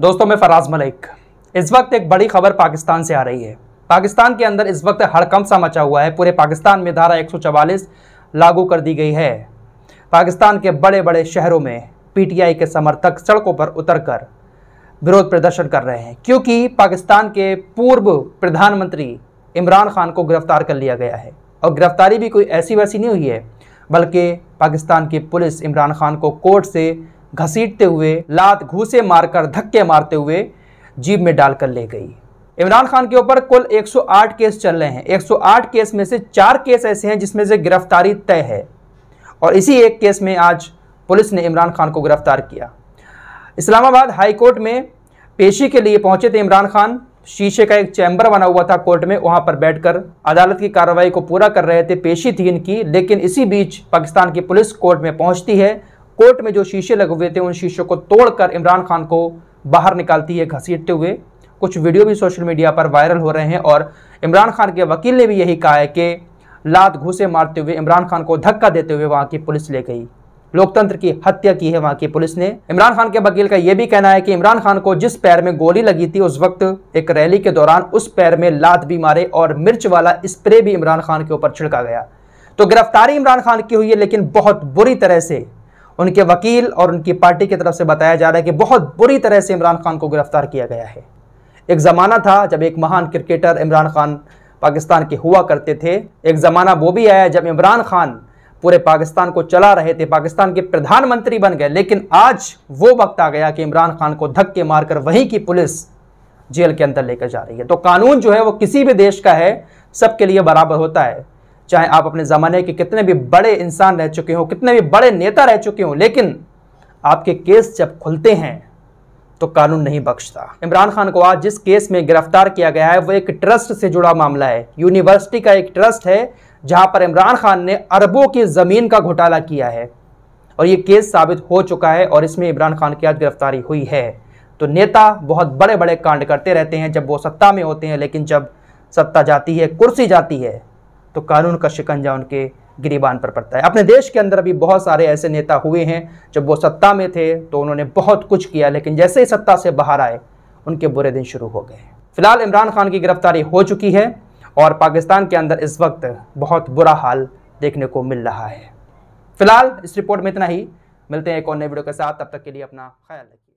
दोस्तों मैं फराज मलिक इस वक्त एक बड़ी खबर पाकिस्तान से आ रही है पाकिस्तान के अंदर इस वक्त हड़कम सा मचा हुआ है पूरे पाकिस्तान में धारा 144 लागू कर दी गई है पाकिस्तान के बड़े बड़े शहरों में पीटीआई के समर्थक सड़कों पर उतरकर विरोध प्रदर्शन कर रहे हैं क्योंकि पाकिस्तान के पूर्व प्रधानमंत्री इमरान खान को गिरफ्तार कर लिया गया है और गिरफ्तारी भी कोई ऐसी वैसी नहीं हुई है बल्कि पाकिस्तान की पुलिस इमरान खान को कोर्ट से घसीटते हुए लात घूसे मारकर धक्के मारते हुए जीप में डालकर ले गई इमरान खान के ऊपर कुल 108 केस चल रहे हैं 108 केस में से चार केस ऐसे हैं जिसमें से गिरफ्तारी तय है और इसी एक केस में आज पुलिस ने इमरान खान को गिरफ्तार किया इस्लामाबाद हाई कोर्ट में पेशी के लिए पहुंचे थे इमरान खान शीशे का एक चैम्बर बना हुआ था कोर्ट में वहां पर बैठकर अदालत की कार्रवाई को पूरा कर रहे थे पेशी थी इनकी लेकिन इसी बीच पाकिस्तान की पुलिस कोर्ट में पहुंचती है कोर्ट में जो शीशे लगे हुए थे उन शीशों को तोड़कर इमरान खान को बाहर निकालती है घसीटते हुए कुछ वीडियो भी सोशल मीडिया पर वायरल हो रहे हैं और इमरान खान के वकील ने भी यही कहा है कि लात घूसे मारते हुए इमरान खान को धक्का देते हुए वहाँ की पुलिस ले गई लोकतंत्र की हत्या की है वहाँ की पुलिस ने इमरान खान के वकील का यह भी कहना है कि इमरान खान को जिस पैर में गोली लगी थी उस वक्त एक रैली के दौरान उस पैर में लात भी मारे और मिर्च वाला स्प्रे भी इमरान खान के ऊपर छिड़का गया तो गिरफ्तारी इमरान खान की हुई है लेकिन बहुत बुरी तरह से उनके वकील और उनकी पार्टी की तरफ से बताया जा रहा है कि बहुत बुरी तरह से इमरान खान को गिरफ्तार किया गया है एक ज़माना था जब एक महान क्रिकेटर इमरान खान पाकिस्तान के हुआ करते थे एक ज़माना वो भी आया जब इमरान खान पूरे पाकिस्तान को चला रहे थे पाकिस्तान के प्रधानमंत्री बन गए लेकिन आज वो वक्त आ गया कि इमरान खान को धक्के मारकर वहीं की पुलिस जेल के अंदर लेकर जा रही है तो कानून जो है वो किसी भी देश का है सबके लिए बराबर होता है चाहे आप अपने ज़माने के कितने भी बड़े इंसान रह चुके हों कितने भी बड़े नेता रह चुके हों लेकिन आपके केस जब खुलते हैं तो कानून नहीं बख्शता इमरान खान को आज जिस केस में गिरफ्तार किया गया है वो एक ट्रस्ट से जुड़ा मामला है यूनिवर्सिटी का एक ट्रस्ट है जहां पर इमरान खान ने अरबों की ज़मीन का घोटाला किया है और ये केस साबित हो चुका है और इसमें इमरान खान की आज गिरफ्तारी हुई है तो नेता बहुत बड़े बड़े कांड करते रहते हैं जब वो सत्ता में होते हैं लेकिन जब सत्ता जाती है कुर्सी जाती है तो कानून का शिकंजा उनके गिरीबान पर पड़ता है अपने देश के अंदर भी बहुत सारे ऐसे नेता हुए हैं जब वो सत्ता में थे तो उन्होंने बहुत कुछ किया लेकिन जैसे ही सत्ता से बाहर आए उनके बुरे दिन शुरू हो गए फिलहाल इमरान खान की गिरफ्तारी हो चुकी है और पाकिस्तान के अंदर इस वक्त बहुत बुरा हाल देखने को मिल रहा है फिलहाल इस रिपोर्ट में इतना ही मिलते हैं एक और नए वीडियो के साथ तब तक के लिए अपना ख्याल रखिए